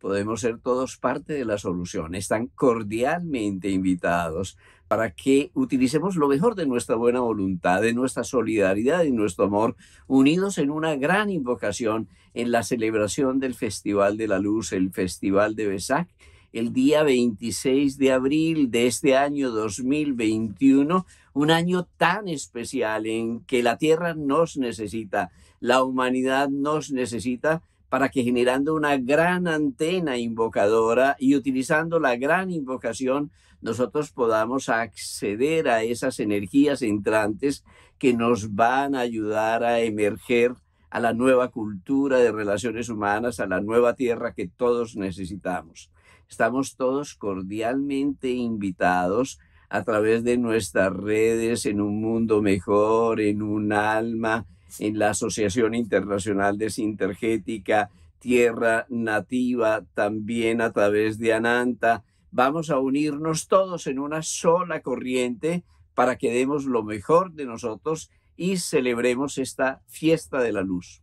podemos ser todos parte de la solución. Están cordialmente invitados para que utilicemos lo mejor de nuestra buena voluntad, de nuestra solidaridad y nuestro amor, unidos en una gran invocación en la celebración del Festival de la Luz, el Festival de Besac, el día 26 de abril de este año 2021, un año tan especial en que la Tierra nos necesita, la humanidad nos necesita para que generando una gran antena invocadora y utilizando la gran invocación, nosotros podamos acceder a esas energías entrantes que nos van a ayudar a emerger a la nueva cultura de relaciones humanas, a la nueva tierra que todos necesitamos. Estamos todos cordialmente invitados a través de nuestras redes en un mundo mejor, en un alma, en la Asociación Internacional de Sintergética, Tierra Nativa, también a través de Ananta. Vamos a unirnos todos en una sola corriente para que demos lo mejor de nosotros y celebremos esta fiesta de la luz.